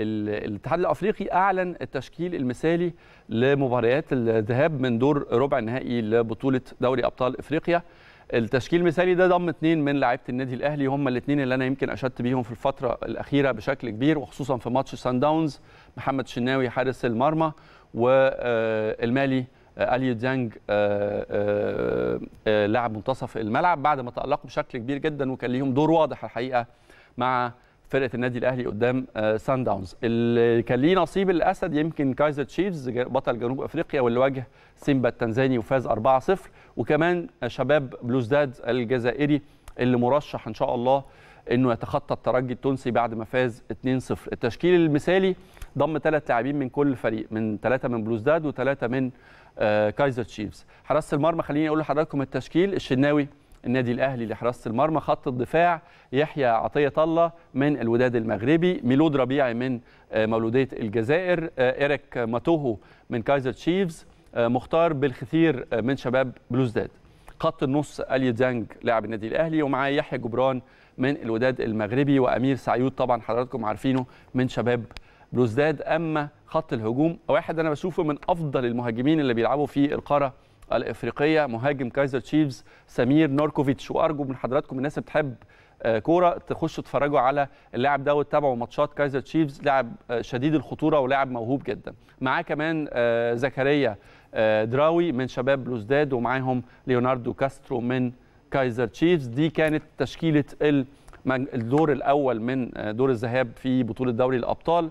الاتحاد الافريقي اعلن التشكيل المثالي لمباريات الذهاب من دور ربع النهائي لبطوله دوري ابطال افريقيا التشكيل المثالي ده ضم اثنين من لاعيبه النادي الاهلي هم الاثنين اللي انا يمكن اشدت بيهم في الفتره الاخيره بشكل كبير وخصوصا في ماتش سان داونز محمد شناوي حارس المرمى والمالي آه، آه، اليو ديانج آه، لاعب منتصف الملعب بعد ما تالقوا بشكل كبير جدا وكان ليهم دور واضح الحقيقه مع فرقه النادي الاهلي قدام سان آه، داونز اللي كان ليه نصيب الاسد يمكن كايزر تشيفز بطل جنوب افريقيا واللي واجه سيمبا التنزاني وفاز 4-0 وكمان شباب بلوزداد الجزائري اللي مرشح ان شاء الله انه يتخطى الترجي التونسي بعد ما فاز 2-0 التشكيل المثالي ضم ثلاث لاعبين من كل فريق من ثلاثه من بلوزداد وثلاثه من كايزر آه، تشيفز حراسه المرمى خليني اقول لحضراتكم التشكيل الشناوي النادي الاهلي لحراسه المرمى خط الدفاع يحيى عطيه الله من الوداد المغربي ميلود ربيعي من آه، مولوديه الجزائر آه، إيريك ماتوهو من كايزر تشيفز آه، مختار بالخثير من شباب بلوزداد خط النص الي ديانج لاعب النادي الاهلي ومعاه يحيى جبران من الوداد المغربي وامير سعيود طبعا حضراتكم عارفينه من شباب بلوزداد اما خط الهجوم واحد انا بشوفه من افضل المهاجمين اللي بيلعبوا في القاره الافريقيه مهاجم كايزر تشيفز سمير نوركوفيتش وارجو من حضراتكم الناس اللي بتحب آه، كوره تخشوا تتفرجوا على اللاعب ده وتتابعوا ماتشات كايزر تشيفز لاعب آه، شديد الخطوره ولاعب موهوب جدا معاه كمان آه، زكريا دراوي من شباب بلوزداد ومعاهم ليوناردو كاسترو من كايزر تشيفز دي كانت تشكيله الدور الاول من دور الذهاب في بطوله دوري الابطال